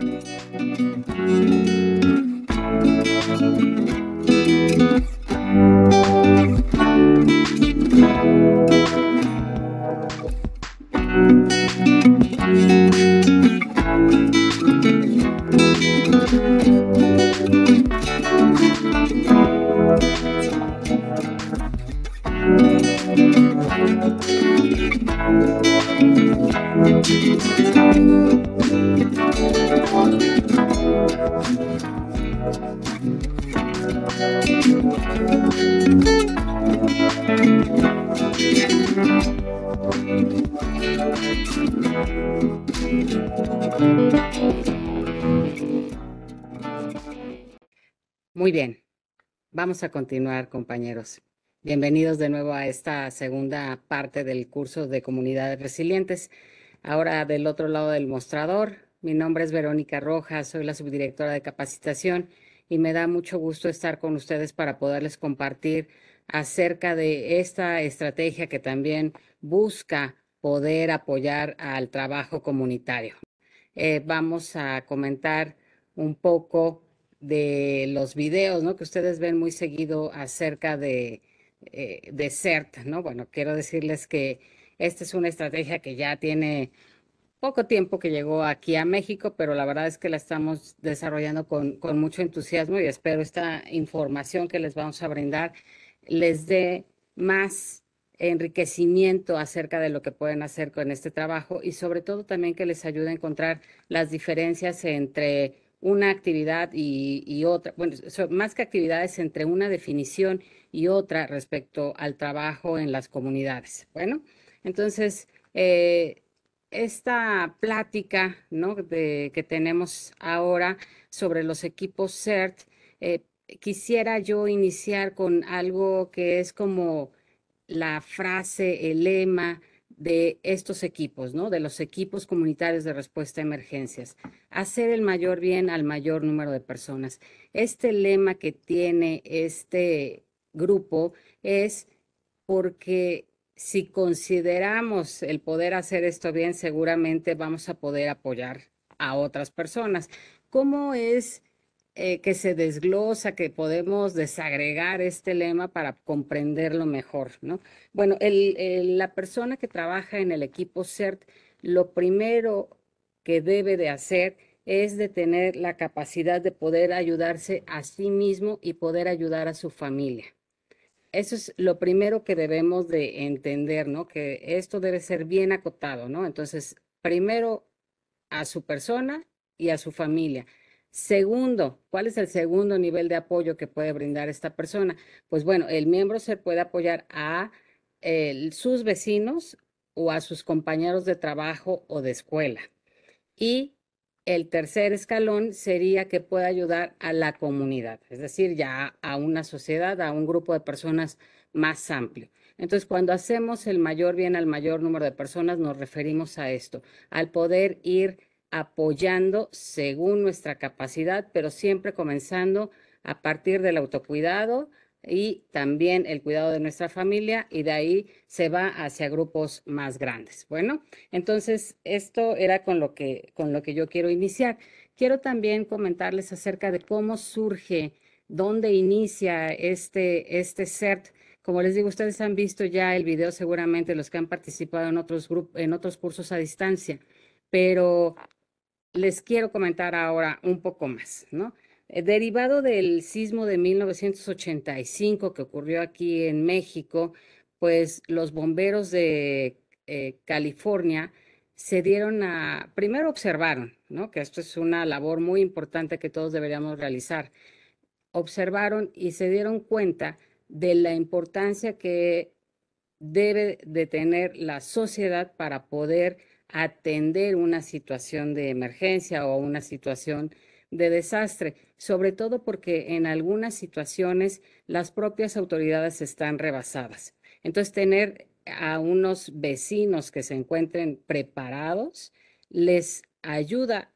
thank you Vamos a continuar, compañeros. Bienvenidos de nuevo a esta segunda parte del curso de comunidades resilientes. Ahora del otro lado del mostrador, mi nombre es Verónica Rojas, soy la subdirectora de capacitación y me da mucho gusto estar con ustedes para poderles compartir acerca de esta estrategia que también busca poder apoyar al trabajo comunitario. Eh, vamos a comentar un poco de los videos, ¿no? Que ustedes ven muy seguido acerca eh, de, CERT, ¿no? Bueno, quiero decirles que esta es una estrategia que ya tiene poco tiempo que llegó aquí a México, pero la verdad es que la estamos desarrollando con, con mucho entusiasmo y espero esta información que les vamos a brindar les dé más enriquecimiento acerca de lo que pueden hacer con este trabajo y sobre todo también que les ayude a encontrar las diferencias entre una actividad y, otra, bueno, más que actividades entre una definición y otra respecto al trabajo en las comunidades. Bueno, entonces, eh, esta plática que tenemos ahora sobre los equipos CERT, eh, quisiera yo iniciar con algo que es como la frase, el lema de estos equipos, ¿no? De los equipos comunitarios de respuesta a emergencias. Hacer el mayor bien al mayor número de personas. Este lema que tiene este grupo es porque si consideramos el poder hacer esto bien, seguramente vamos a poder apoyar a otras personas. ¿Cómo es eh, que se desglosa, que podemos desagregar este lema para comprenderlo mejor, ¿no? Bueno, la persona que trabaja en el equipo CERT, lo primero que debe de hacer es de tener la capacidad de poder ayudarse a sí mismo y poder ayudar a su familia. Eso es lo primero que debemos de entender, ¿no? Que esto debe ser bien acotado, ¿no? Entonces, primero a su persona y a su familia. Segundo, ¿cuál es el segundo nivel de apoyo que puede brindar esta persona? Pues bueno, el miembro se puede apoyar a eh, sus vecinos o a sus compañeros de trabajo o de escuela. Y el tercer escalón sería que pueda ayudar a la comunidad, es decir, ya a una sociedad, a un grupo de personas más amplio. Entonces, cuando hacemos el mayor bien al mayor número de personas, nos referimos a esto, al poder ir apoyando según nuestra capacidad, pero siempre comenzando a partir del autocuidado y también el cuidado de nuestra familia y de ahí se va hacia grupos más grandes. Bueno, entonces esto era con lo que, con lo que yo quiero iniciar. Quiero también comentarles acerca de cómo surge, dónde inicia este, este CERT. Como les digo, ustedes han visto ya el video seguramente los que han participado en otros, en otros cursos a distancia, pero les quiero comentar ahora un poco más, ¿no? Eh, derivado del sismo de 1985 que ocurrió aquí en México, pues los bomberos de eh, California se dieron a, primero observaron, ¿no? Que esto es una labor muy importante que todos deberíamos realizar. Observaron y se dieron cuenta de la importancia que debe de tener la sociedad para poder atender una situación de emergencia o una situación de desastre, sobre todo porque en algunas situaciones las propias autoridades están rebasadas. Entonces, tener a unos vecinos que se encuentren preparados les ayuda,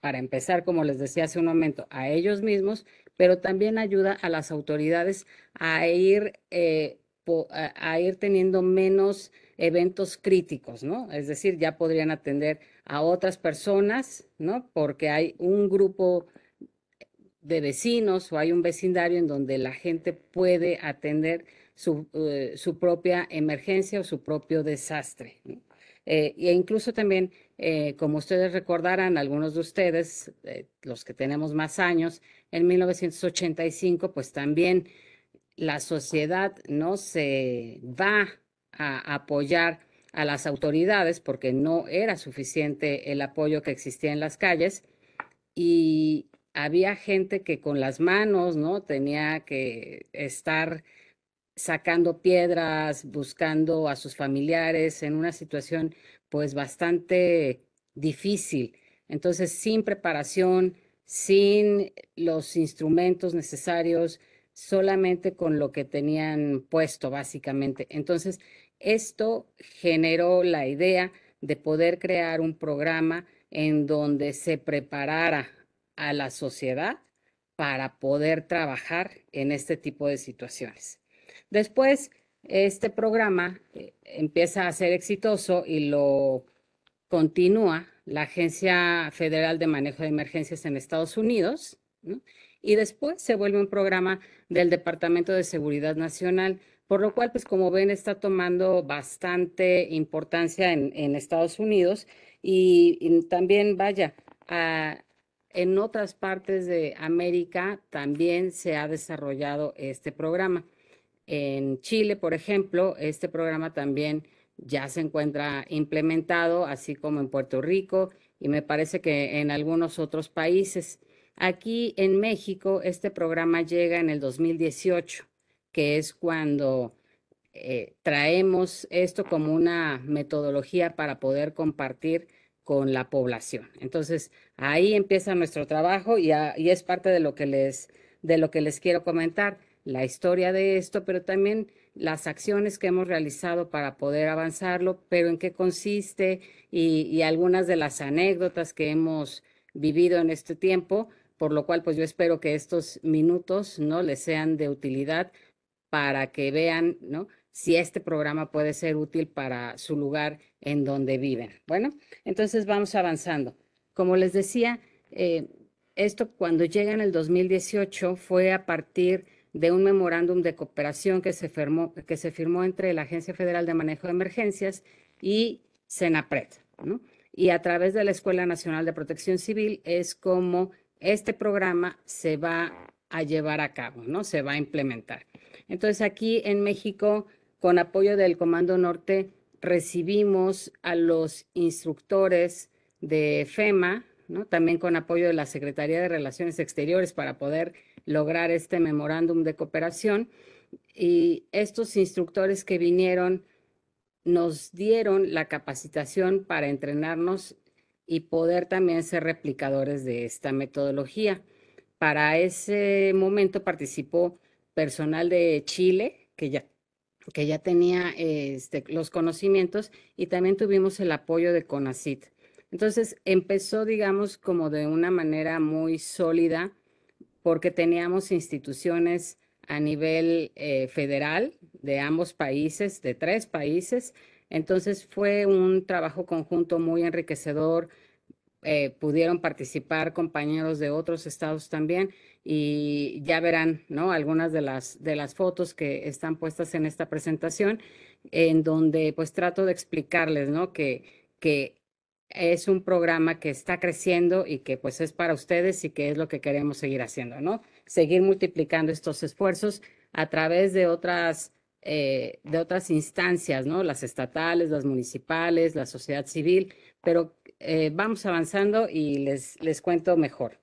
para empezar, como les decía hace un momento, a ellos mismos, pero también ayuda a las autoridades a ir, eh, a ir teniendo menos eventos críticos, ¿no? Es decir, ya podrían atender a otras personas, ¿no? Porque hay un grupo de vecinos o hay un vecindario en donde la gente puede atender su, eh, propia emergencia o su propio desastre. ¿no? Eh, e incluso también, eh, como ustedes recordarán, algunos de ustedes, los que tenemos más años, en 1985, pues también la sociedad no se va a apoyar a las autoridades porque no era suficiente el apoyo que existía en las calles y había gente que con las manos, ¿no? Tenía que estar sacando piedras, buscando a sus familiares en una situación pues bastante difícil. Entonces, sin preparación, sin los instrumentos necesarios, solamente con lo que tenían puesto básicamente. Entonces, esto generó la idea de poder crear un programa en donde se preparara a la sociedad para poder trabajar en este tipo de situaciones. Después, este programa eh, empieza a ser exitoso y lo continúa la Agencia Federal de Manejo de Emergencias en Estados Unidos, y después se vuelve un programa del Departamento de Seguridad Nacional por lo cual, pues como ven, está tomando bastante importancia en, Estados Unidos y, también, vaya, en otras partes de América también se ha desarrollado este programa. En Chile, por ejemplo, este programa también ya se encuentra implementado, así como en Puerto Rico y me parece que en algunos otros países. Aquí en México, este programa llega en el 2018 que es cuando eh, traemos esto como una metodología para poder compartir con la población. Entonces, ahí empieza nuestro trabajo y, es parte de lo que les de lo que les quiero comentar, la historia de esto, pero también las acciones que hemos realizado para poder avanzarlo, pero en qué consiste y, y, algunas de las anécdotas que hemos vivido en este tiempo, por lo cual pues yo espero que estos minutos no les sean de utilidad para que vean, ¿no? Si este programa puede ser útil para su lugar en donde viven. Bueno, entonces vamos avanzando. Como les decía, eh, esto cuando llega en el 2018 fue a partir de un memorándum de cooperación que se, firmó, que se firmó entre la Agencia Federal de Manejo de Emergencias y CENAPRED, ¿no? Y a través de la Escuela Nacional de Protección Civil es como este programa se va a llevar a cabo, ¿no? Se va a implementar. Entonces aquí en México, con apoyo del Comando Norte, recibimos a los instructores de FEMA, también con apoyo de la Secretaría de Relaciones Exteriores para poder lograr este memorándum de cooperación. Y estos instructores que vinieron nos dieron la capacitación para entrenarnos y poder también ser replicadores de esta metodología. Para ese momento participó personal de Chile, que ya, que ya tenía este, los conocimientos, y también tuvimos el apoyo de CONACIT. Entonces empezó, digamos, como de una manera muy sólida, porque teníamos instituciones a nivel eh, federal de ambos países, de tres países. Entonces fue un trabajo conjunto muy enriquecedor. Eh, pudieron participar compañeros de otros estados también y ya verán, ¿no? Algunas de las, de las fotos que están puestas en esta presentación, en donde pues trato de explicarles, ¿no? Que, que es un programa que está creciendo y que pues es para ustedes y que es lo que queremos seguir haciendo, ¿no? Seguir multiplicando estos esfuerzos a través de otras, eh, de otras instancias, ¿no? Las estatales, las municipales, la sociedad civil, pero eh, vamos avanzando y les, les cuento mejor.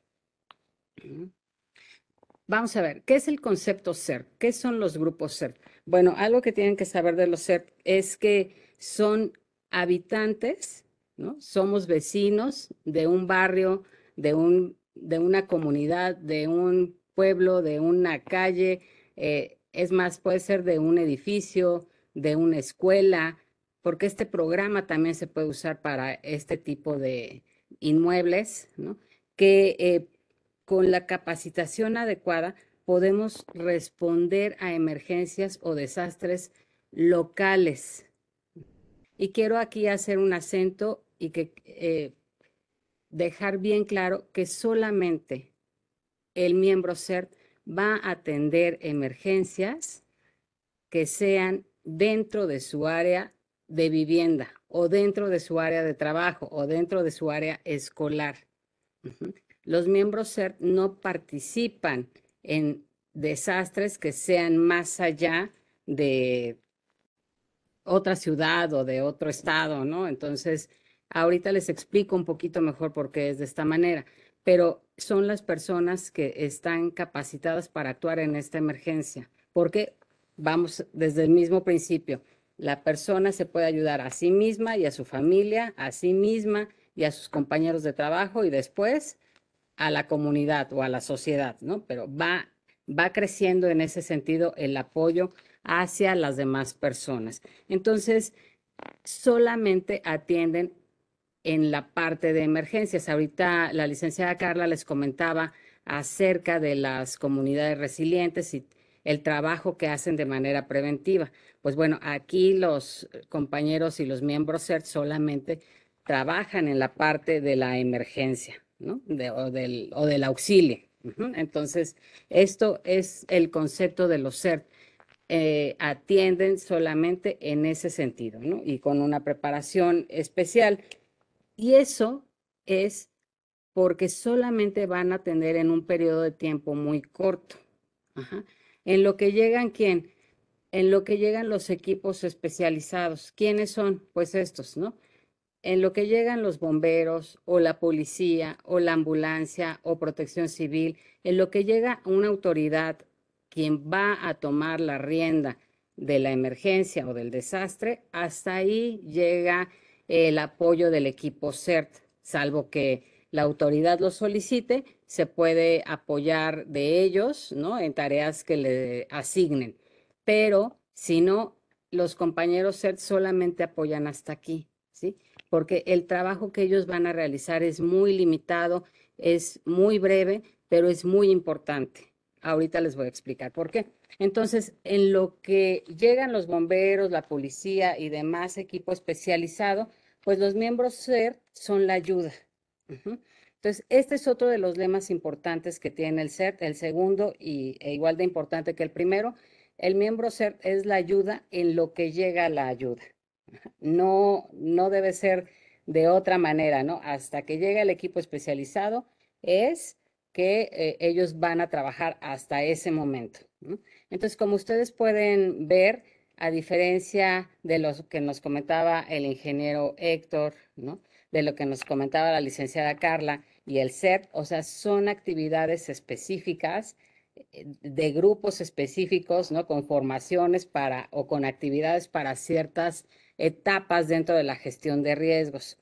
Vamos a ver, ¿qué es el concepto ser, ¿Qué son los grupos ser. Bueno, algo que tienen que saber de los SER es que son habitantes, ¿no? Somos vecinos de un barrio, de, un, de una comunidad, de un pueblo, de una calle, eh, es más, puede ser de un edificio, de una escuela, porque este programa también se puede usar para este tipo de inmuebles, ¿no? Que eh, con la capacitación adecuada podemos responder a emergencias o desastres locales. Y quiero aquí hacer un acento y que eh, dejar bien claro que solamente el miembro CERT va a atender emergencias que sean dentro de su área de vivienda o dentro de su área de trabajo o dentro de su área escolar los miembros CERT no participan en desastres que sean más allá de otra ciudad o de otro estado, ¿no? Entonces, ahorita les explico un poquito mejor por qué es de esta manera, pero son las personas que están capacitadas para actuar en esta emergencia, porque vamos desde el mismo principio, la persona se puede ayudar a sí misma y a su familia, a sí misma y a sus compañeros de trabajo y después a la comunidad o a la sociedad, ¿no? Pero va, va creciendo en ese sentido el apoyo hacia las demás personas. Entonces, solamente atienden en la parte de emergencias. Ahorita la licenciada Carla les comentaba acerca de las comunidades resilientes y el trabajo que hacen de manera preventiva. Pues bueno, aquí los compañeros y los miembros CERT solamente trabajan en la parte de la emergencia. ¿no? o, del, auxilio. Entonces, esto es el concepto de los CERT. Eh, atienden solamente en ese sentido, ¿no? Y con una preparación especial. Y eso es porque solamente van a atender en un periodo de tiempo muy corto. En lo que llegan, ¿quién? En lo que llegan los equipos especializados. ¿Quiénes son? Pues estos, ¿no? en lo que llegan los bomberos o la policía o la ambulancia o protección civil, en lo que llega una autoridad quien va a tomar la rienda de la emergencia o del desastre, hasta ahí llega el apoyo del equipo CERT, salvo que la autoridad lo solicite, se puede apoyar de ellos, ¿no? En tareas que le asignen. Pero si no, los compañeros CERT solamente apoyan hasta aquí, ¿sí? porque el trabajo que ellos van a realizar es muy limitado, es muy breve, pero es muy importante. Ahorita les voy a explicar por qué. Entonces, en lo que llegan los bomberos, la policía y demás equipo especializado, pues los miembros CERT son la ayuda. Entonces, este es otro de los lemas importantes que tiene el CERT, el segundo y, e igual de importante que el primero. El miembro CERT es la ayuda en lo que llega la ayuda. No, no debe ser de otra manera, ¿no? Hasta que llegue el equipo especializado es que eh, ellos van a trabajar hasta ese momento. ¿no? Entonces, como ustedes pueden ver, a diferencia de lo que nos comentaba el ingeniero Héctor, ¿no? de lo que nos comentaba la licenciada Carla y el set o sea, son actividades específicas eh, de grupos específicos, ¿no? Con formaciones para o con actividades para ciertas etapas dentro de la gestión de riesgos,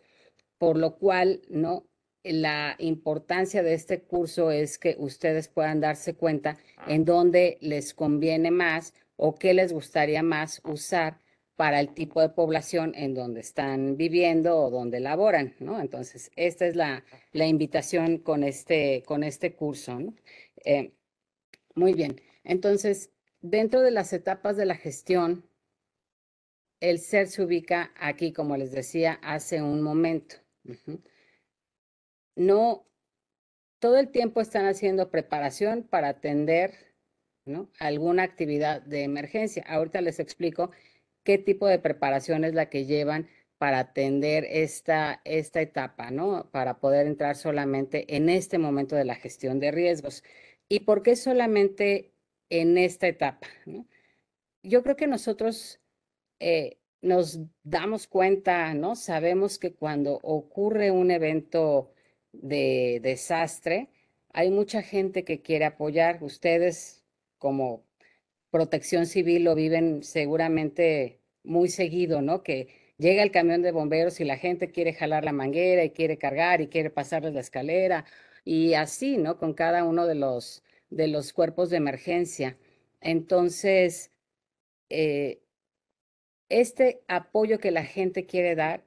por lo cual, ¿no? La importancia de este curso es que ustedes puedan darse cuenta ah. en dónde les conviene más o qué les gustaría más usar para el tipo de población en donde están viviendo o donde laboran, ¿no? Entonces, esta es la, la invitación con este, con este curso, eh, muy bien. Entonces, dentro de las etapas de la gestión el ser se ubica aquí, como les decía hace un momento. No, todo el tiempo están haciendo preparación para atender alguna actividad de emergencia. Ahorita les explico qué tipo de preparación es la que llevan para atender esta, esta etapa, ¿no? Para poder entrar solamente en este momento de la gestión de riesgos. ¿Y por qué solamente en esta etapa? Yo creo que nosotros eh, nos damos cuenta, ¿no? Sabemos que cuando ocurre un evento de desastre, hay mucha gente que quiere apoyar. Ustedes como protección civil lo viven seguramente muy seguido, ¿no? Que llega el camión de bomberos y la gente quiere jalar la manguera y quiere cargar y quiere pasarles la escalera y así, ¿no? Con cada uno de los, de los cuerpos de emergencia. Entonces, eh, este apoyo que la gente quiere dar,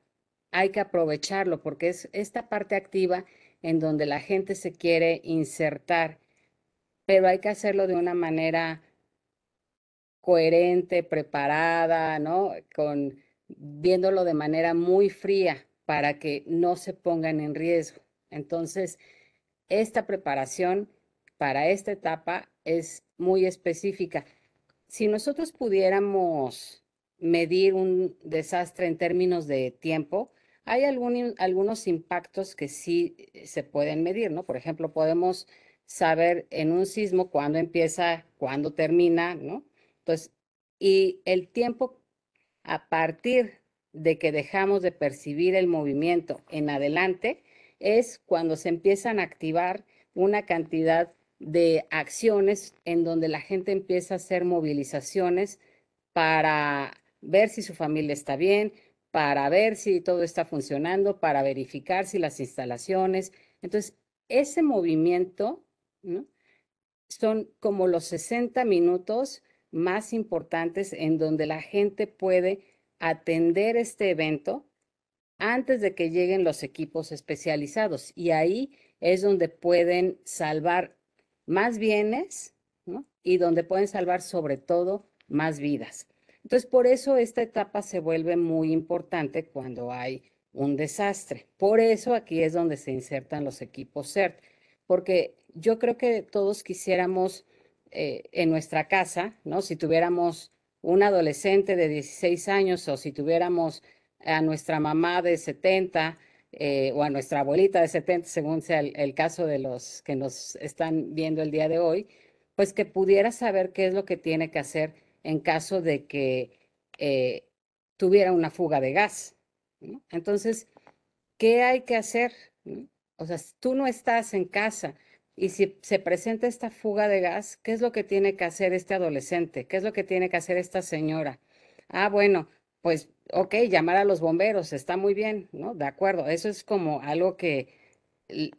hay que aprovecharlo porque es esta parte activa en donde la gente se quiere insertar, pero hay que hacerlo de una manera coherente, preparada, ¿no? Con viéndolo de manera muy fría para que no se pongan en riesgo. Entonces, esta preparación para esta etapa es muy específica. Si nosotros pudiéramos medir un desastre en términos de tiempo, hay algunos impactos que sí eh, se pueden medir, ¿no? Por ejemplo, podemos saber en un sismo cuándo empieza, cuándo termina, ¿no? Entonces, y el tiempo a partir de que dejamos de percibir el movimiento en adelante es cuando se empiezan a activar una cantidad de acciones en donde la gente empieza a hacer movilizaciones para ver si su familia está bien, para ver si todo está funcionando, para verificar si las instalaciones. Entonces, ese movimiento son como los 60 minutos más importantes en donde la gente puede atender este evento antes de que lleguen los equipos especializados. Y ahí es donde pueden salvar más bienes y donde pueden salvar sobre todo más vidas. Entonces, por eso esta etapa se vuelve muy importante cuando hay un desastre. Por eso aquí es donde se insertan los equipos CERT, porque yo creo que todos quisiéramos eh, en nuestra casa, ¿no? Si tuviéramos un adolescente de 16 años o si tuviéramos a nuestra mamá de 70 eh, o a nuestra abuelita de 70, según sea el, el, caso de los que nos están viendo el día de hoy, pues que pudiera saber qué es lo que tiene que hacer en caso de que eh, tuviera una fuga de gas. Entonces, ¿qué hay que hacer? O sea, si tú no estás en casa y si se presenta esta fuga de gas, ¿qué es lo que tiene que hacer este adolescente? ¿Qué es lo que tiene que hacer esta señora? Ah, bueno, pues, ok, llamar a los bomberos, está muy bien, ¿no? De acuerdo, eso es como algo que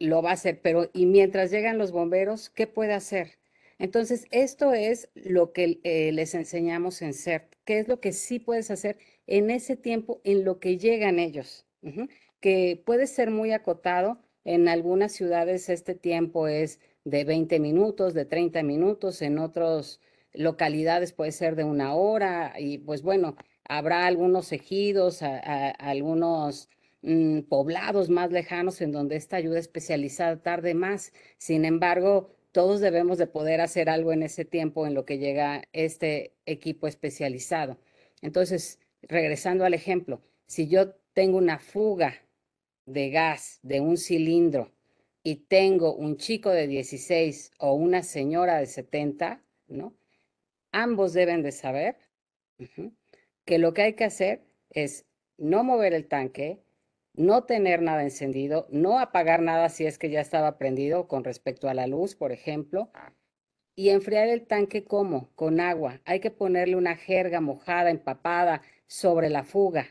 lo va a hacer, pero y mientras llegan los bomberos, ¿qué puede hacer? Entonces, esto es lo que eh, les enseñamos en CERT, qué es lo que sí puedes hacer en ese tiempo en lo que llegan ellos, que puede ser muy acotado. En algunas ciudades este tiempo es de 20 minutos, de 30 minutos, en otras localidades puede ser de una hora y pues bueno, habrá algunos ejidos, algunos mm, poblados más lejanos en donde esta ayuda especializada tarde más. Sin embargo, todos debemos de poder hacer algo en ese tiempo en lo que llega este equipo especializado. Entonces, regresando al ejemplo, si yo tengo una fuga de gas de un cilindro y tengo un chico de 16 o una señora de 70, ¿no? Ambos deben de saber que lo que hay que hacer es no mover el tanque, no tener nada encendido, no apagar nada si es que ya estaba prendido con respecto a la luz, por ejemplo, ah. y enfriar el tanque como con agua. Hay que ponerle una jerga mojada, empapada sobre la fuga,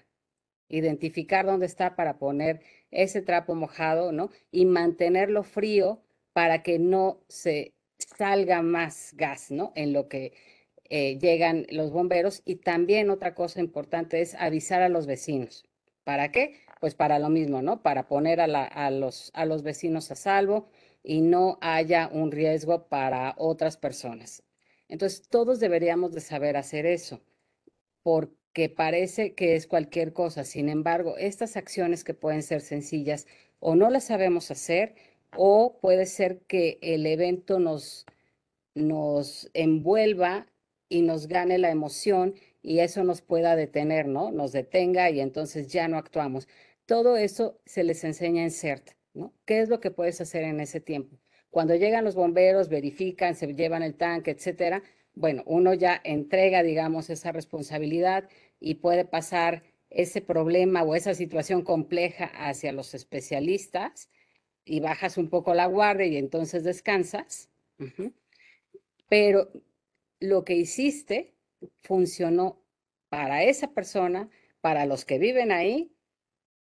identificar dónde está para poner ese trapo mojado, ¿no? Y mantenerlo frío para que no se salga más gas, ¿no? En lo que eh, llegan los bomberos. Y también otra cosa importante es avisar a los vecinos. ¿Para qué? pues para lo mismo, ¿no? Para poner a, los, vecinos a salvo y no haya un riesgo para otras personas. Entonces, todos deberíamos de saber hacer eso, porque parece que es cualquier cosa. Sin embargo, estas acciones que pueden ser sencillas o no las sabemos hacer o puede ser que el evento nos, nos envuelva y nos gane la emoción y eso nos pueda detener, ¿no? Nos detenga y entonces ya no actuamos. Todo eso se les enseña en CERT, ¿no? ¿Qué es lo que puedes hacer en ese tiempo? Cuando llegan los bomberos, verifican, se llevan el tanque, etcétera. Bueno, uno ya entrega, digamos, esa responsabilidad y puede pasar ese problema o esa situación compleja hacia los especialistas y bajas un poco la guardia y entonces descansas. Pero lo que hiciste funcionó para esa persona, para los que viven ahí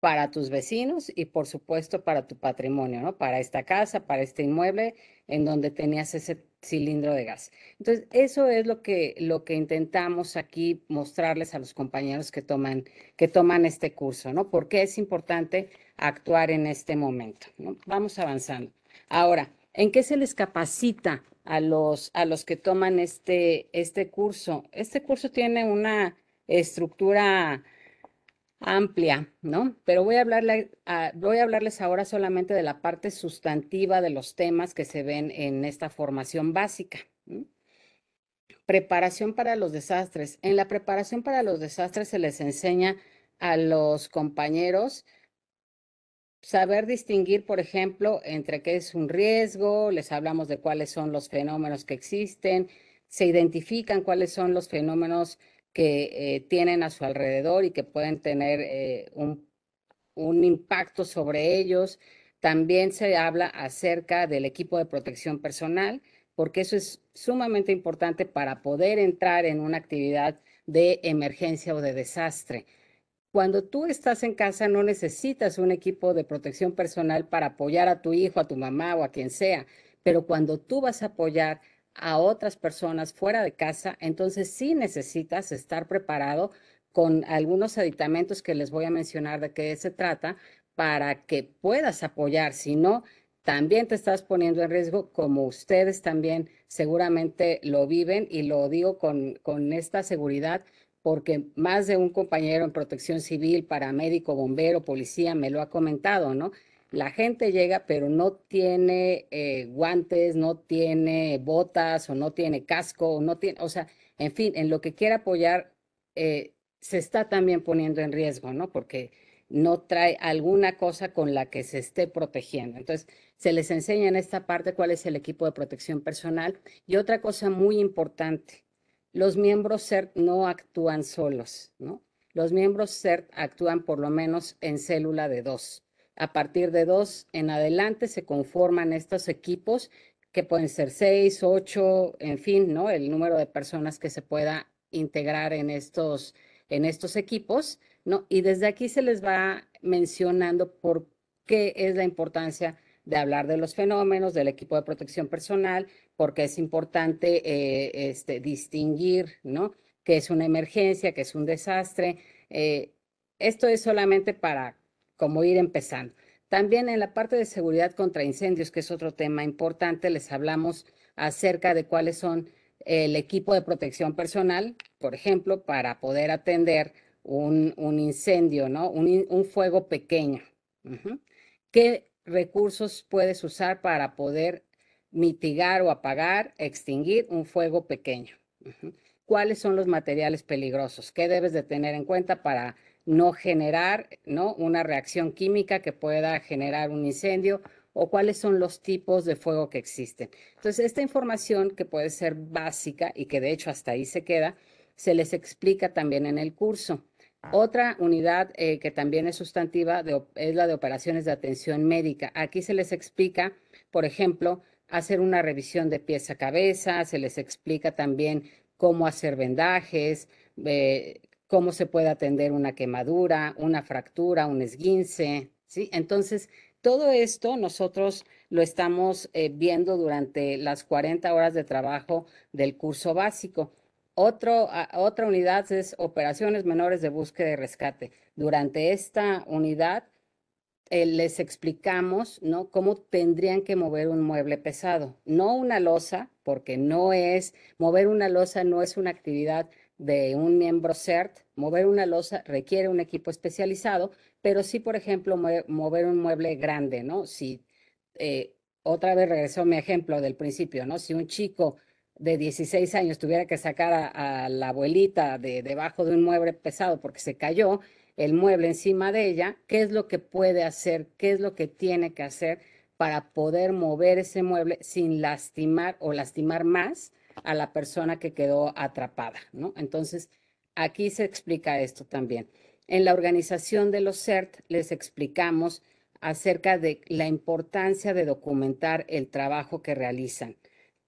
para tus vecinos y por supuesto para tu patrimonio, ¿no? Para esta casa, para este inmueble en donde tenías ese cilindro de gas. Entonces, eso es lo que, lo que intentamos aquí mostrarles a los compañeros que toman, que toman este curso, ¿no? Porque es importante actuar en este momento. ¿no? Vamos avanzando. Ahora, ¿en qué se les capacita a los, a los que toman este, este curso? Este curso tiene una estructura amplia, ¿no? Pero voy a, hablarles ahora solamente de la parte sustantiva de los temas que se ven en esta formación básica. Preparación para los desastres. En la preparación para los desastres se les enseña a los compañeros saber distinguir, por ejemplo, entre qué es un riesgo, les hablamos de cuáles son los fenómenos que existen, se identifican cuáles son los fenómenos que eh, tienen a su alrededor y que pueden tener eh, un, impacto sobre ellos. También se habla acerca del equipo de protección personal, porque eso es sumamente importante para poder entrar en una actividad de emergencia o de desastre. Cuando tú estás en casa no necesitas un equipo de protección personal para apoyar a tu hijo, a tu mamá o a quien sea, pero cuando tú vas a apoyar a otras personas fuera de casa, entonces sí necesitas estar preparado con algunos aditamentos que les voy a mencionar de qué se trata para que puedas apoyar. Si no, también te estás poniendo en riesgo, como ustedes también seguramente lo viven y lo digo con, con esta seguridad, porque más de un compañero en protección civil, paramédico, bombero, policía me lo ha comentado, ¿no? la gente llega, pero no tiene eh, guantes, no tiene botas o no tiene casco, o no tiene, o sea, en fin, en lo que quiera apoyar, eh, se está también poniendo en riesgo, ¿no? Porque no trae alguna cosa con la que se esté protegiendo. Entonces, se les enseña en esta parte cuál es el equipo de protección personal. Y otra cosa muy importante, los miembros CERT no actúan solos, ¿no? Los miembros CERT actúan por lo menos en célula de dos. A partir de dos en adelante se conforman estos equipos que pueden ser seis, ocho, en fin, ¿no? El número de personas que se pueda integrar en estos, en estos equipos, ¿no? Y desde aquí se les va mencionando por qué es la importancia de hablar de los fenómenos, del equipo de protección personal, porque es importante eh, este, distinguir, ¿no? Que es una emergencia, que es un desastre. Eh, esto es solamente para como ir empezando. También en la parte de seguridad contra incendios, que es otro tema importante, les hablamos acerca de cuáles son el equipo de protección personal, por ejemplo, para poder atender un, incendio, ¿no? Un, fuego pequeño. ¿Qué recursos puedes usar para poder mitigar o apagar, extinguir un fuego pequeño? ¿Cuáles son los materiales peligrosos? ¿Qué debes de tener en cuenta para no generar ¿no? una reacción química que pueda generar un incendio o cuáles son los tipos de fuego que existen. Entonces, esta información que puede ser básica y que de hecho hasta ahí se queda, se les explica también en el curso. Otra unidad eh, que también es sustantiva es la de operaciones de atención médica. Aquí se les explica, por ejemplo, hacer una revisión de pies a cabeza, se les explica también cómo hacer vendajes, eh, cómo se puede atender una quemadura, una fractura, un esguince, ¿sí? Entonces, todo esto nosotros lo estamos eh, viendo durante las 40 horas de trabajo del curso básico. Ah, otra unidad es operaciones menores de búsqueda y rescate. Durante esta unidad eh, les explicamos ¿no? cómo tendrían que mover un mueble pesado, no una losa, porque no es, mover una losa no es una actividad de un miembro CERT, mover una losa requiere un equipo especializado, pero sí, por ejemplo, mover un mueble grande, ¿no? Si, eh, otra vez regresó a mi ejemplo del principio, ¿no? Si un chico de 16 años tuviera que sacar a la abuelita de debajo de un mueble pesado porque se cayó el mueble encima de ella, ¿qué es lo que puede hacer? ¿Qué es lo que tiene que hacer para poder mover ese mueble sin lastimar o lastimar más a la persona que quedó atrapada, ¿no? Entonces, aquí se explica esto también. En la organización de los CERT les explicamos acerca de la importancia de documentar el trabajo que realizan.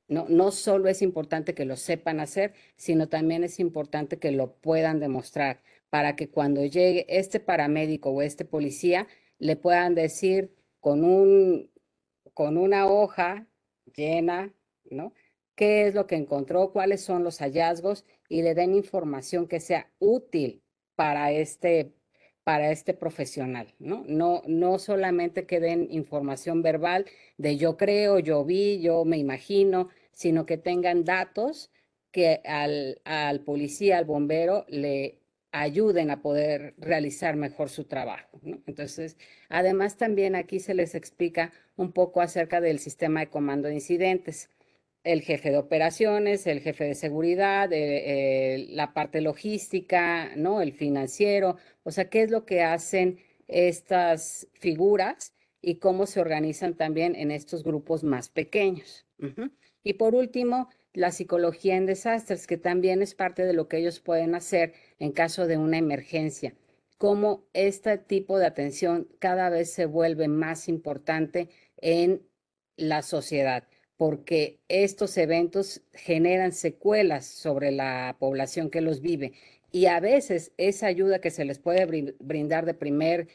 No, no solo es importante que lo sepan hacer, sino también es importante que lo puedan demostrar para que cuando llegue este paramédico o este policía le puedan decir con, un, con una hoja llena, ¿no? qué es lo que encontró, cuáles son los hallazgos y le den información que sea útil para este, para este profesional, ¿no? No, no solamente que den información verbal de yo creo, yo vi, yo me imagino, sino que tengan datos que al, policía, al bombero, le ayuden a poder realizar mejor su trabajo. Entonces, además también aquí se les explica un poco acerca del sistema de comando de incidentes el jefe de operaciones, el jefe de seguridad, eh, eh, la parte logística, ¿no? El financiero, o sea, qué es lo que hacen estas figuras y cómo se organizan también en estos grupos más pequeños. Y por último, la psicología en desastres, que también es parte de lo que ellos pueden hacer en caso de una emergencia, cómo este tipo de atención cada vez se vuelve más importante en la sociedad porque estos eventos generan secuelas sobre la población que los vive y a veces esa ayuda que se les puede brindar de primer,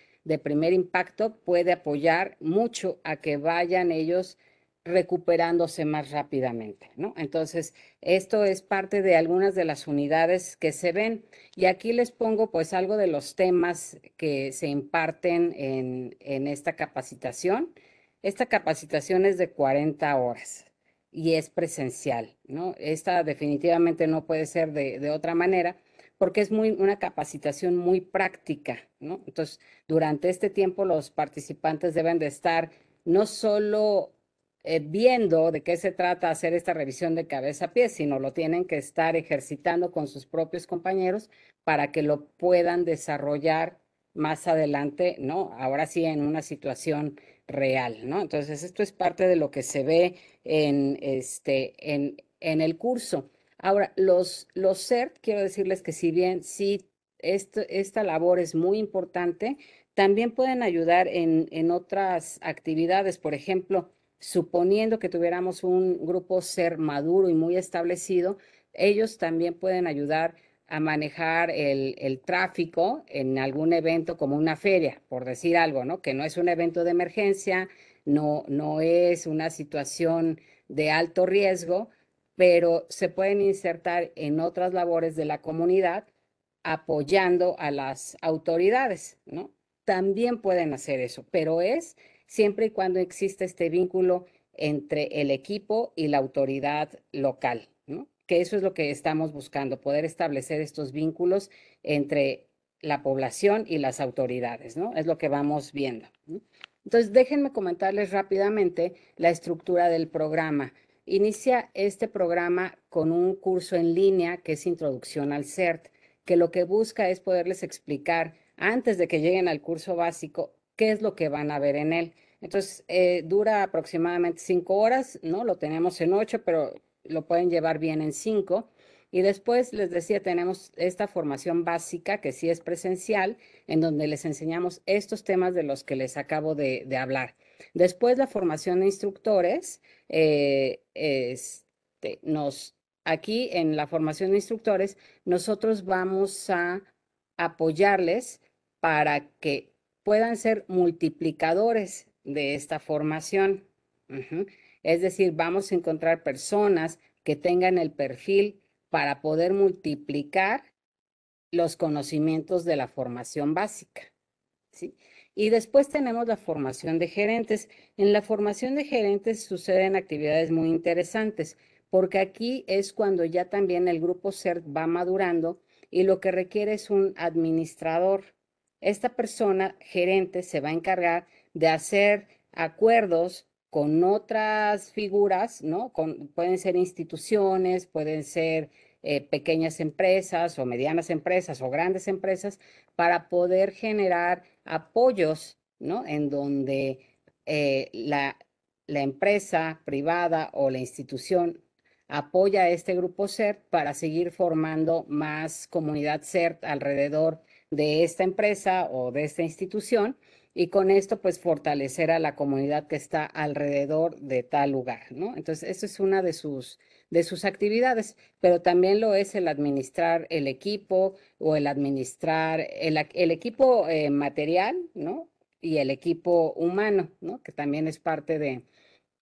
impacto puede apoyar mucho a que vayan ellos recuperándose más rápidamente, ¿no? Entonces, esto es parte de algunas de las unidades que se ven y aquí les pongo pues algo de los temas que se imparten en, en esta capacitación. Esta capacitación es de 40 horas y es presencial, ¿no? Esta definitivamente no puede ser de, otra manera porque es muy, una capacitación muy práctica, ¿no? Entonces, durante este tiempo los participantes deben de estar no solo eh, viendo de qué se trata hacer esta revisión de cabeza a pie, sino lo tienen que estar ejercitando con sus propios compañeros para que lo puedan desarrollar más adelante, ¿no? Ahora sí, en una situación real, ¿no? Entonces, esto es parte de lo que se ve en, este, en, en el curso. Ahora, los, los CERT, quiero decirles que si bien sí, esto, esta labor es muy importante, también pueden ayudar en, en otras actividades. Por ejemplo, suponiendo que tuviéramos un grupo ser maduro y muy establecido, ellos también pueden ayudar a manejar el, tráfico en algún evento como una feria, por decir algo, ¿no? Que no es un evento de emergencia, no, no es una situación de alto riesgo, pero se pueden insertar en otras labores de la comunidad apoyando a las autoridades, ¿no? También pueden hacer eso, pero es siempre y cuando existe este vínculo entre el equipo y la autoridad local que eso es lo que estamos buscando, poder establecer estos vínculos entre la población y las autoridades, ¿no? Es lo que vamos viendo. Entonces, déjenme comentarles rápidamente la estructura del programa. Inicia este programa con un curso en línea que es Introducción al CERT, que lo que busca es poderles explicar antes de que lleguen al curso básico qué es lo que van a ver en él. Entonces, eh, dura aproximadamente cinco horas, ¿no? Lo tenemos en ocho, pero lo pueden llevar bien en cinco. Y después les decía, tenemos esta formación básica que sí es presencial, en donde les enseñamos estos temas de los que les acabo de, hablar. Después la formación de instructores, eh, este, nos, aquí en la formación de instructores, nosotros vamos a apoyarles para que puedan ser multiplicadores de esta formación. Es decir, vamos a encontrar personas que tengan el perfil para poder multiplicar los conocimientos de la formación básica. Y después tenemos la formación de gerentes. En la formación de gerentes suceden actividades muy interesantes, porque aquí es cuando ya también el grupo CERT va madurando y lo que requiere es un administrador. Esta persona, gerente, se va a encargar de hacer acuerdos con otras figuras, ¿no? pueden ser instituciones, pueden ser eh, pequeñas empresas o medianas empresas o grandes empresas para poder generar apoyos, ¿no? En donde eh, la, la empresa privada o la institución apoya a este grupo CERT para seguir formando más comunidad CERT alrededor de esta empresa o de esta institución y con esto pues fortalecer a la comunidad que está alrededor de tal lugar, ¿no? Entonces, eso es una de sus de sus actividades, pero también lo es el administrar el equipo o el administrar el, equipo eh, material, ¿no? Y el equipo humano, ¿no? Que también es parte de,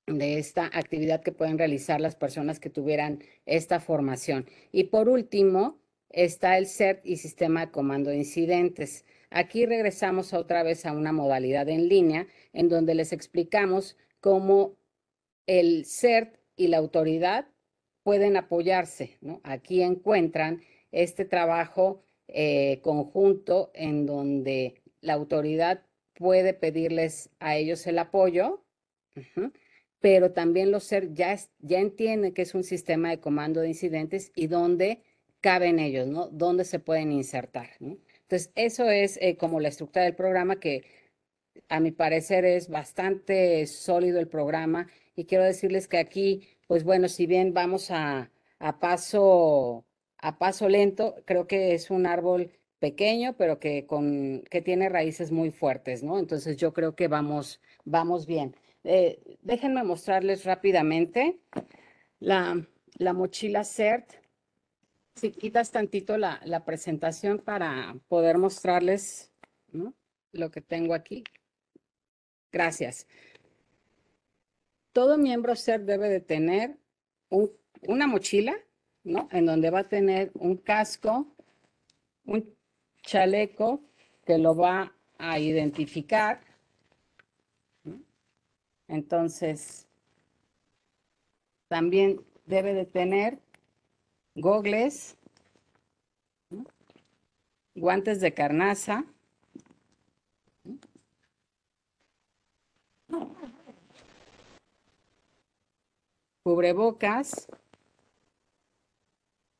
de esta actividad que pueden realizar las personas que tuvieran esta formación. Y por último, está el CERT y Sistema de Comando de Incidentes. Aquí regresamos otra vez a una modalidad en línea en donde les explicamos cómo el CERT y la autoridad pueden apoyarse. Aquí encuentran este trabajo eh, conjunto en donde la autoridad puede pedirles a ellos el apoyo, pero también los CERT ya, entienden que es un sistema de comando de incidentes y dónde caben ellos, ¿no? Dónde se pueden insertar. Entonces, eso es eh, como la estructura del programa que a mi parecer es bastante sólido el programa y quiero decirles que aquí, pues bueno, si bien vamos a, paso a paso lento, creo que es un árbol pequeño, pero que con tiene raíces muy fuertes, ¿no? Entonces yo creo que vamos vamos bien. Eh, déjenme mostrarles rápidamente la, la mochila CERT si quitas tantito la, presentación para poder mostrarles lo que tengo aquí. Gracias. Todo miembro ser debe de tener una mochila, ¿no? En donde va a tener un casco, un chaleco que lo va a identificar. Entonces, también debe de tener gogles, guantes de carnaza, cubrebocas,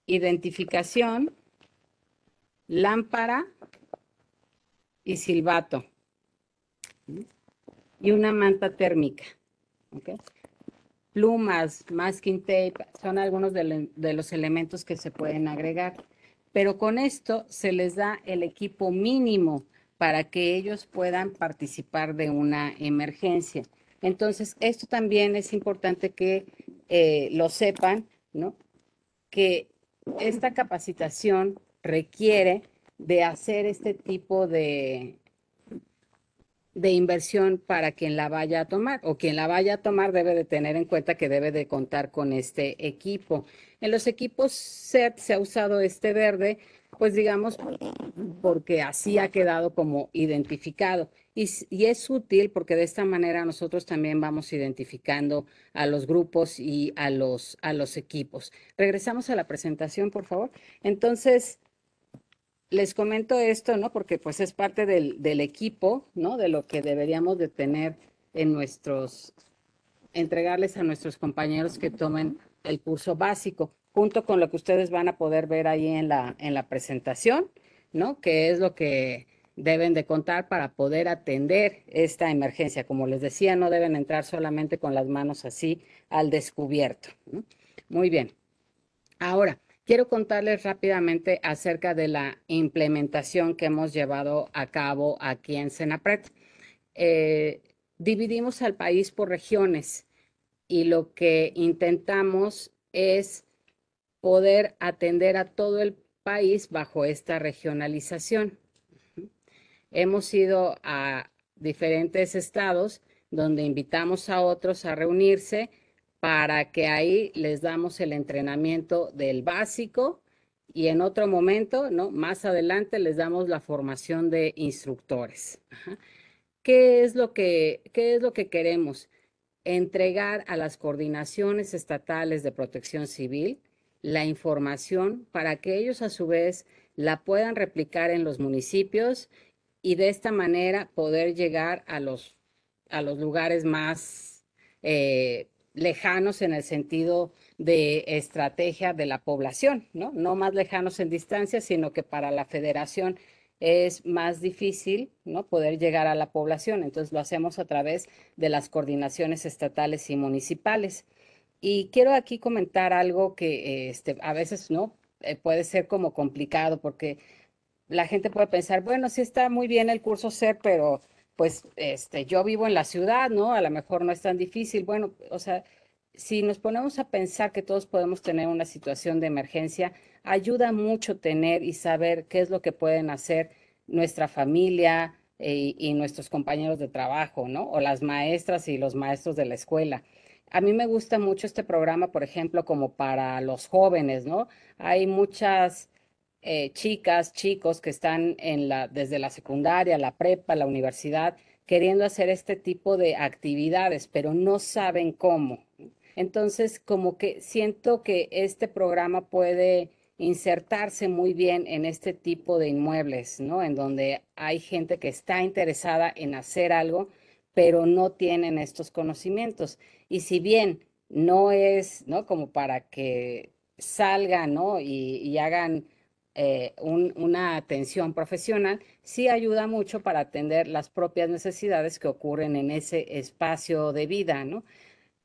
identificación, lámpara y silbato. Y una manta térmica. ¿okay? plumas, masking tape, son algunos de, los elementos que se pueden agregar. Pero con esto se les da el equipo mínimo para que ellos puedan participar de una emergencia. Entonces, esto también es importante que eh, lo sepan, ¿no? Que esta capacitación requiere de hacer este tipo de de inversión para quien la vaya a tomar o quien la vaya a tomar debe de tener en cuenta que debe de contar con este equipo. En los equipos SET se ha usado este verde, pues digamos, porque así ha quedado como identificado. Y, y, es útil porque de esta manera nosotros también vamos identificando a los grupos y a los, a los equipos. Regresamos a la presentación, por favor. Entonces, les comento esto, ¿no? Porque pues es parte del, equipo, ¿no? De lo que deberíamos de tener en nuestros, entregarles a nuestros compañeros que tomen el curso básico, junto con lo que ustedes van a poder ver ahí en la, en la presentación, ¿no? Que es lo que deben de contar para poder atender esta emergencia. Como les decía, no deben entrar solamente con las manos así al descubierto. Muy bien. Ahora, Quiero contarles rápidamente acerca de la implementación que hemos llevado a cabo aquí en Senapret. Eh, dividimos al país por regiones y lo que intentamos es poder atender a todo el país bajo esta regionalización. Hemos ido a diferentes estados donde invitamos a otros a reunirse para que ahí les damos el entrenamiento del básico y en otro momento, ¿no? Más adelante les damos la formación de instructores. ¿Qué es lo que, qué es lo que queremos? Entregar a las coordinaciones estatales de protección civil la información para que ellos a su vez la puedan replicar en los municipios y de esta manera poder llegar a los, a los lugares más eh, lejanos en el sentido de estrategia de la población, ¿no? No más lejanos en distancia, sino que para la federación es más difícil ¿no? poder llegar a la población. Entonces lo hacemos a través de las coordinaciones estatales y municipales. Y quiero aquí comentar algo que este, a veces no eh, puede ser como complicado porque la gente puede pensar, bueno, sí está muy bien el curso SER, pero pues este, yo vivo en la ciudad, ¿no? A lo mejor no es tan difícil. Bueno, o sea, si nos ponemos a pensar que todos podemos tener una situación de emergencia, ayuda mucho tener y saber qué es lo que pueden hacer nuestra familia eh, y nuestros compañeros de trabajo, ¿no? O las maestras y los maestros de la escuela. A mí me gusta mucho este programa, por ejemplo, como para los jóvenes, ¿no? Hay muchas eh, chicas, chicos que están desde la secundaria, la prepa, la universidad, queriendo hacer este tipo de actividades, pero no saben cómo. Entonces, como que siento que este programa puede insertarse muy bien en este tipo de inmuebles, ¿no? En donde hay gente que está interesada en hacer algo, pero no tienen estos conocimientos. Y si bien no es, ¿no? Como para que salgan, ¿no? Y, hagan eh, una atención profesional, sí ayuda mucho para atender las propias necesidades que ocurren en ese espacio de vida, ¿no?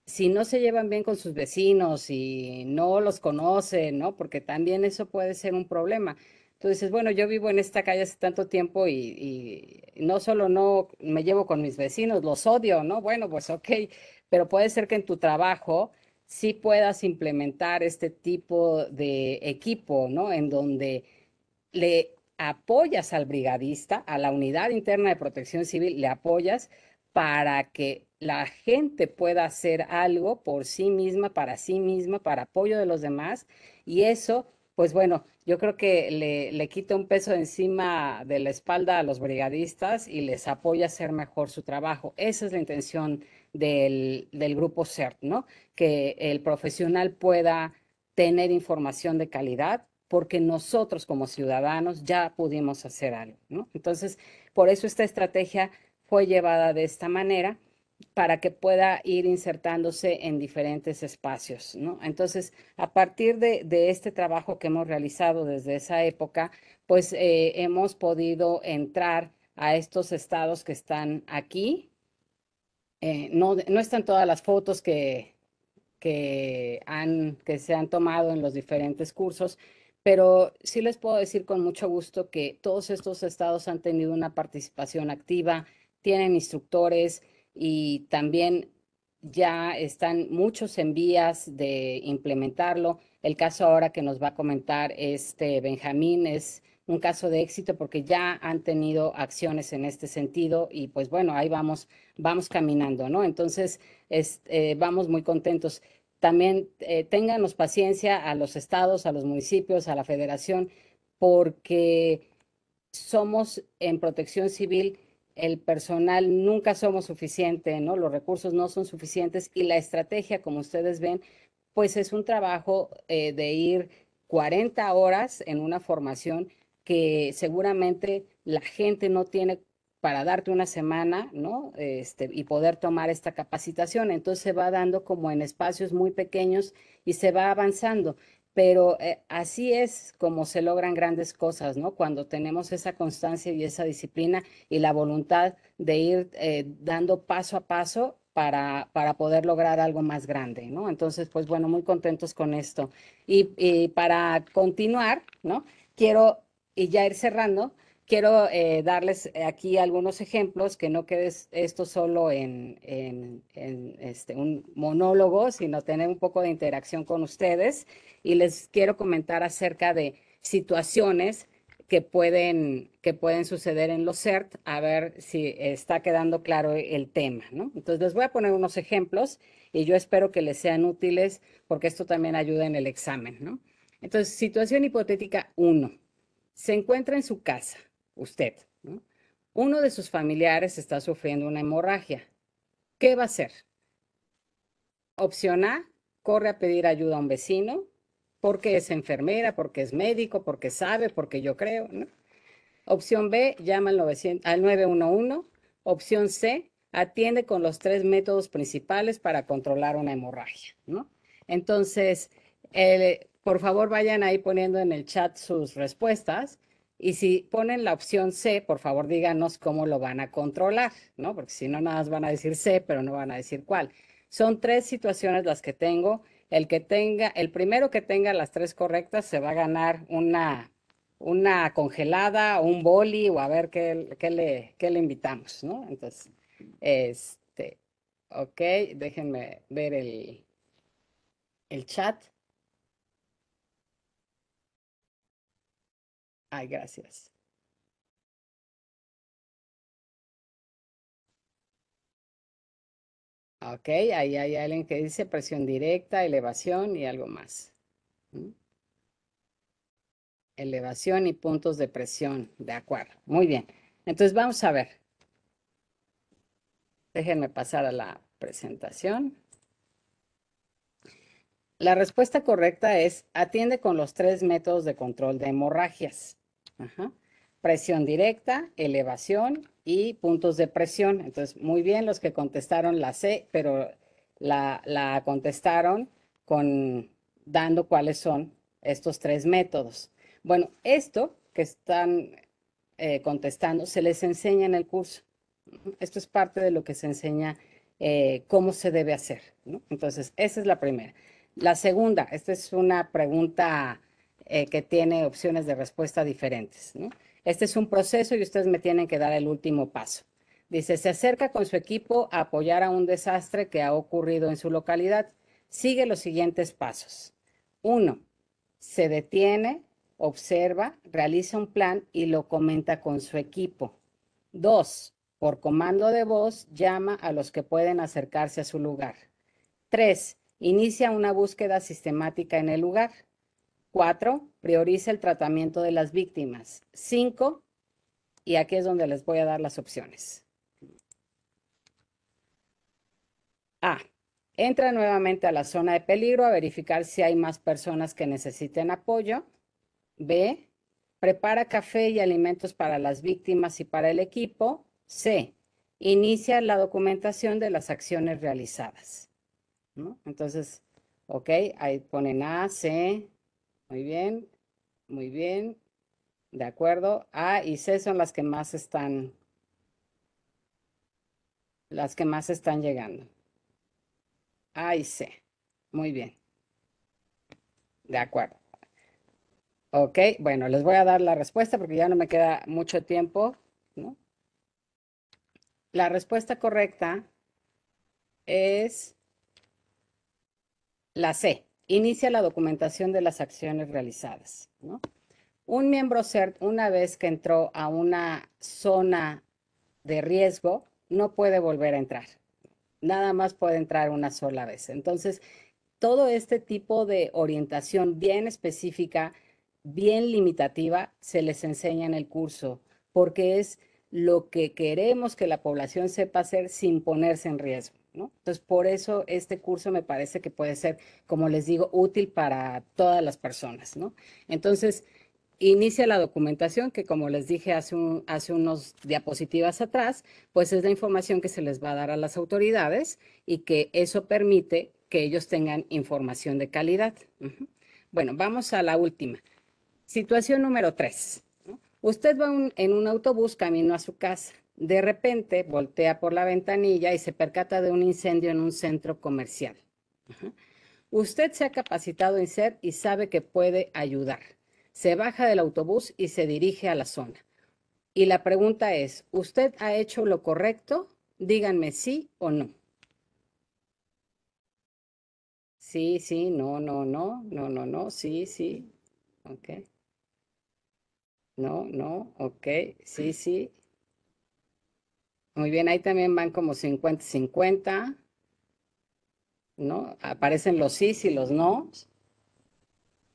si no se llevan bien con sus vecinos y no los conocen, ¿no? Porque también eso puede ser un problema. Entonces, bueno, yo vivo en esta calle hace tanto tiempo y, y no solo no me llevo con mis vecinos, los odio, ¿no? Bueno, pues ok, pero puede ser que en tu trabajo sí puedas implementar este tipo de equipo, ¿no? En donde le apoyas al brigadista, a la unidad interna de protección civil, le apoyas para que la gente pueda hacer algo por sí misma, para sí misma, para apoyo de los demás. Y eso, pues bueno, yo creo que le, quita un peso de encima de la espalda a los brigadistas y les apoya a hacer mejor su trabajo. Esa es la intención del, del grupo CERT, ¿no? Que el profesional pueda tener información de calidad porque nosotros como ciudadanos ya pudimos hacer algo, ¿no? Entonces, por eso esta estrategia fue llevada de esta manera para que pueda ir insertándose en diferentes espacios. Entonces, a partir de, este trabajo que hemos realizado desde esa época, pues eh, hemos podido entrar a estos estados que están aquí. Eh, no, están todas las fotos que, que, que se han tomado en los diferentes cursos, pero sí les puedo decir con mucho gusto que todos estos estados han tenido una participación activa, tienen instructores y también ya están muchos en vías de implementarlo. El caso ahora que nos va a comentar este Benjamín es un caso de éxito porque ya han tenido acciones en este sentido y pues bueno, ahí vamos, vamos caminando, ¿no? Entonces, eh, vamos muy contentos. También eh, ténganos paciencia a los estados, a los municipios, a la federación, porque somos en protección civil el personal nunca somos suficientes, ¿no? Los recursos no son suficientes y la estrategia, como ustedes ven, pues es un trabajo eh, de ir 40 horas en una formación que seguramente la gente no tiene para darte una semana, ¿no? Este, y poder tomar esta capacitación. Entonces se va dando como en espacios muy pequeños y se va avanzando pero eh, así es como se logran grandes cosas, ¿no? Cuando tenemos esa constancia y esa disciplina y la voluntad de ir eh, dando paso a paso para, poder lograr algo más grande, ¿no? Entonces, pues bueno, muy contentos con esto. Y, y para continuar, ¿no? Quiero, y ya ir cerrando, quiero eh, darles eh, aquí algunos ejemplos, que no quede esto solo en, este, un monólogo, sino tener un poco de interacción con ustedes. Y les quiero comentar acerca de situaciones que pueden, que pueden suceder en los CERT, a ver si está quedando claro el tema. ¿no? Entonces, les voy a poner unos ejemplos y yo espero que les sean útiles porque esto también ayuda en el examen. ¿no? Entonces, situación hipotética 1. Se encuentra en su casa, usted, ¿no? uno de sus familiares está sufriendo una hemorragia. ¿Qué va a hacer? Opción A, corre a pedir ayuda a un vecino, porque es enfermera, porque es médico, porque sabe, porque yo creo. ¿no? Opción B, llama al, 911. Opción C, atiende con los tres métodos principales para controlar una hemorragia. ¿no? Entonces, eh, por favor vayan ahí poniendo en el chat sus respuestas. Y si ponen la opción C, por favor díganos cómo lo van a controlar, ¿no? Porque si no, nada más van a decir C, pero no van a decir cuál. Son tres situaciones las que tengo. El que tenga, el primero que tenga las tres correctas se va a ganar una, una congelada, un boli, o a ver qué, le, le invitamos, ¿no? Entonces, este, ok, déjenme ver el, el chat. Ay, gracias. Ok, ahí hay alguien que dice presión directa, elevación y algo más. Elevación y puntos de presión, de acuerdo. Muy bien. Entonces vamos a ver. Déjenme pasar a la presentación. La respuesta correcta es atiende con los tres métodos de control de hemorragias. Presión directa, elevación y puntos de presión. Entonces, muy bien los que contestaron la C, pero la, contestaron con dando cuáles son estos tres métodos. Bueno, esto que están eh, contestando se les enseña en el curso. Esto es parte de lo que se enseña eh, cómo se debe hacer. Entonces, esa es la primera. La segunda, esta es una pregunta eh, que tiene opciones de respuesta diferentes. Este es un proceso y ustedes me tienen que dar el último paso. Dice, se acerca con su equipo a apoyar a un desastre que ha ocurrido en su localidad. Sigue los siguientes pasos. Uno, se detiene, observa, realiza un plan y lo comenta con su equipo. Dos, por comando de voz, llama a los que pueden acercarse a su lugar. Tres, inicia una búsqueda sistemática en el lugar. Cuatro, prioriza el tratamiento de las víctimas. Cinco, y aquí es donde les voy a dar las opciones. A. Entra nuevamente a la zona de peligro a verificar si hay más personas que necesiten apoyo. B. Prepara café y alimentos para las víctimas y para el equipo. C. Inicia la documentación de las acciones realizadas. Entonces, ok, ahí ponen A, C, muy bien, muy bien. De acuerdo. A y C son las que más están, las que más están llegando. A y C. Muy bien. De acuerdo. Ok, bueno, les voy a dar la respuesta porque ya no me queda mucho tiempo. La respuesta correcta es la C inicia la documentación de las acciones realizadas. Un miembro CERT, una vez que entró a una zona de riesgo, no puede volver a entrar. Nada más puede entrar una sola vez. Entonces, todo este tipo de orientación bien específica, bien limitativa, se les enseña en el curso, porque es lo que queremos que la población sepa hacer sin ponerse en riesgo. Entonces, por eso este curso me parece que puede ser, como les digo, útil para todas las personas, Entonces, inicia la documentación, que como les dije hace, hace unos diapositivas atrás, pues es la información que se les va a dar a las autoridades y que eso permite que ellos tengan información de calidad. Bueno, vamos a la última. Situación número tres. Usted va en un autobús camino a su casa de repente voltea por la ventanilla y se percata de un incendio en un centro comercial. Usted se ha capacitado en ser y sabe que puede ayudar. Se baja del autobús y se dirige a la zona. Y la pregunta es, ¿usted ha hecho lo correcto? Díganme sí o no. Sí, sí, no, no, no, no, no, no, sí, sí. Ok. No, no, ok, sí, sí. Muy bien, ahí también van como 50-50, ¿no? Aparecen los sí y los no.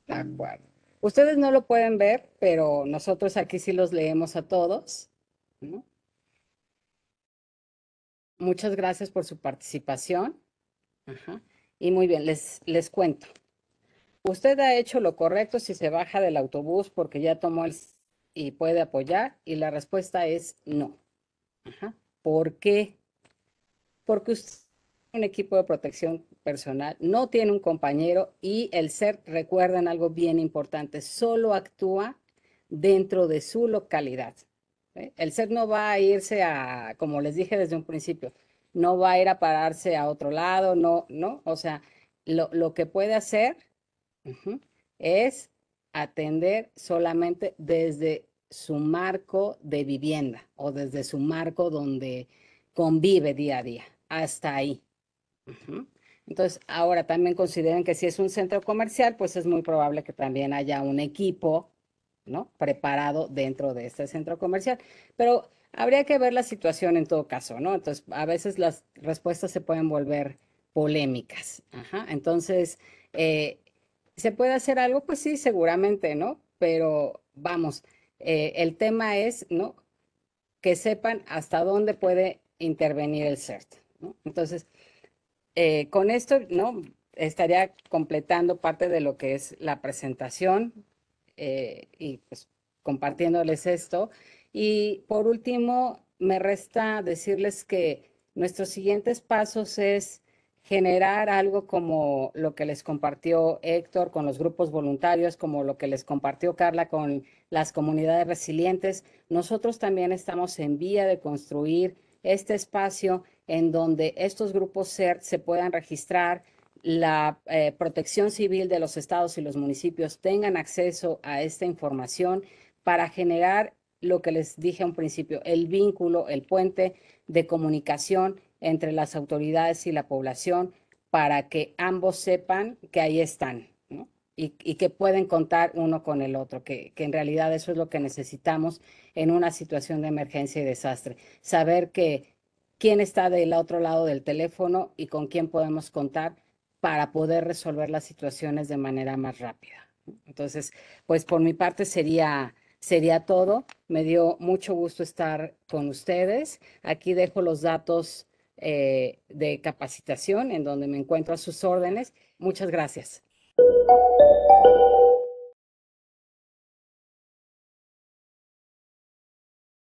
De acuerdo. Ustedes no lo pueden ver, pero nosotros aquí sí los leemos a todos, ¿no? Muchas gracias por su participación. Ajá. Y muy bien, les, les cuento. Usted ha hecho lo correcto si se baja del autobús porque ya tomó el y puede apoyar y la respuesta es no. Ajá. ¿Por qué? Porque usted un equipo de protección personal, no tiene un compañero y el ser, recuerden algo bien importante, solo actúa dentro de su localidad. ¿eh? El ser no va a irse a, como les dije desde un principio, no va a ir a pararse a otro lado, no, no, o sea, lo, que puede hacer es atender solamente desde su marco de vivienda o desde su marco donde convive día a día, hasta ahí. Entonces, ahora también consideren que si es un centro comercial, pues es muy probable que también haya un equipo, ¿no? Preparado dentro de este centro comercial. Pero habría que ver la situación en todo caso, ¿no? Entonces, a veces las respuestas se pueden volver polémicas. Entonces, eh, ¿se puede hacer algo? Pues sí, seguramente, ¿no? Pero vamos, eh, el tema es, ¿no? Que sepan hasta dónde puede intervenir el CERT. Entonces, eh, con esto, ¿no? Estaría completando parte de lo que es la presentación eh, y pues, compartiéndoles esto. Y por último, me resta decirles que nuestros siguientes pasos es generar algo como lo que les compartió Héctor con los grupos voluntarios, como lo que les compartió Carla con las comunidades resilientes. Nosotros también estamos en vía de construir este espacio en donde estos grupos CERT se puedan registrar, la eh, protección civil de los estados y los municipios tengan acceso a esta información para generar lo que les dije a un principio, el vínculo, el puente de comunicación entre las autoridades y la población para que ambos sepan que ahí están y, que pueden contar uno con el otro, que, en realidad eso es lo que necesitamos en una situación de emergencia y desastre. Saber que quién está del otro lado del teléfono y con quién podemos contar para poder resolver las situaciones de manera más rápida. Entonces, pues por mi parte sería, sería todo. Me dio mucho gusto estar con ustedes. Aquí dejo los datos eh, de capacitación en donde me encuentro a sus órdenes. Muchas gracias. あっ!